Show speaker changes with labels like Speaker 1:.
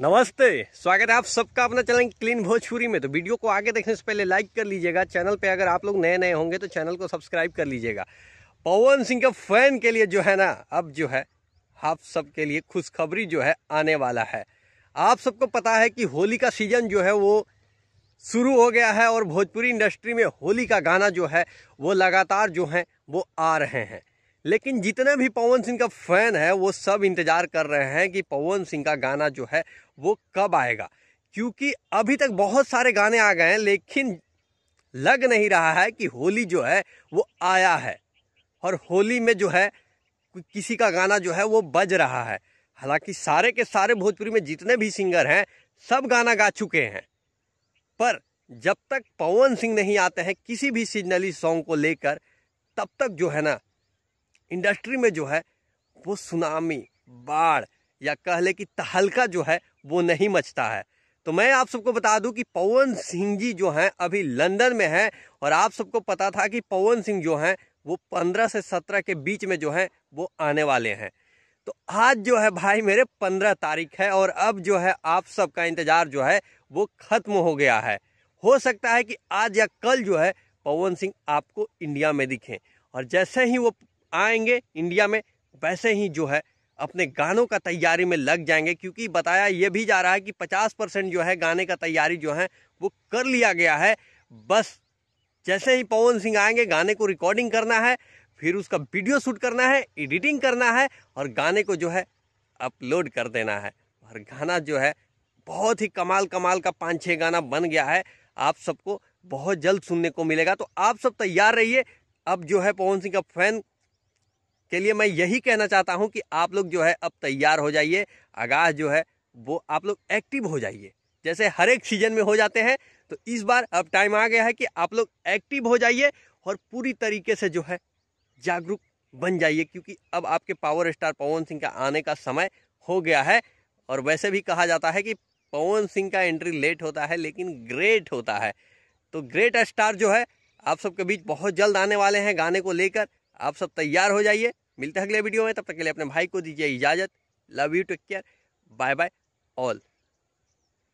Speaker 1: नमस्ते स्वागत है आप सबका अपना चैनल क्लीन भोजपुरी में तो वीडियो को आगे देखने से पहले लाइक कर लीजिएगा चैनल पे अगर आप लोग नए नए होंगे तो चैनल को सब्सक्राइब कर लीजिएगा पवन सिंह के फैन के लिए जो है ना अब जो है आप सबके लिए खुशखबरी जो है आने वाला है आप सबको पता है कि होली का सीजन जो है वो शुरू हो गया है और भोजपुरी इंडस्ट्री में होली का गाना जो है वो लगातार जो है वो आ रहे हैं लेकिन जितने भी पवन सिंह का फैन है वो सब इंतज़ार कर रहे हैं कि पवन सिंह का गाना जो है वो कब आएगा क्योंकि अभी तक बहुत सारे गाने आ गए हैं लेकिन लग नहीं रहा है कि होली जो है वो आया है और होली में जो है किसी का गाना जो है वो बज रहा है हालांकि सारे के सारे भोजपुरी में जितने भी सिंगर हैं सब गाना गा चुके हैं पर जब तक पवन सिंह नहीं आते हैं किसी भी सीजनली सॉन्ग को लेकर तब तक जो है ना इंडस्ट्री में जो है वो सुनामी बाढ़ या कह ले कि तहलका जो है वो नहीं मचता है तो मैं आप सबको बता दूं कि पवन सिंह जी जो हैं अभी लंदन में हैं और आप सबको पता था कि पवन सिंह जो हैं वो पंद्रह से सत्रह के बीच में जो हैं वो आने वाले हैं तो आज जो है भाई मेरे पंद्रह तारीख है और अब जो है आप सबका इंतज़ार जो है वो ख़त्म हो गया है हो सकता है कि आज या कल जो है पवन सिंह आपको इंडिया में दिखें और जैसे ही वो आएंगे इंडिया में वैसे ही जो है अपने गानों का तैयारी में लग जाएंगे क्योंकि बताया ये भी जा रहा है कि 50 परसेंट जो है गाने का तैयारी जो है वो कर लिया गया है बस जैसे ही पवन सिंह आएंगे गाने को रिकॉर्डिंग करना है फिर उसका वीडियो शूट करना है एडिटिंग करना है और गाने को जो है अपलोड कर देना है और गाना जो है बहुत ही कमाल कमाल का पाँच छः गाना बन गया है आप सबको बहुत जल्द सुनने को मिलेगा तो आप सब तैयार रहिए अब जो है पवन सिंह का फैन चलिए मैं यही कहना चाहता हूँ कि आप लोग जो है अब तैयार हो जाइए आगाह जो है वो आप लोग एक्टिव हो जाइए जैसे हर एक सीजन में हो जाते हैं तो इस बार अब टाइम आ गया है कि आप लोग एक्टिव हो जाइए और पूरी तरीके से जो है जागरूक बन जाइए क्योंकि अब आपके पावर स्टार पवन सिंह का आने का समय हो गया है और वैसे भी कहा जाता है कि पवन सिंह का एंट्री लेट होता है लेकिन ग्रेट होता है तो ग्रेट स्टार जो है आप सबके बीच बहुत जल्द आने वाले हैं गाने को लेकर आप सब तैयार हो जाइए मिलते हैं अगले वीडियो में तब तक के लिए अपने भाई को दीजिए इजाज़त love you take care bye bye all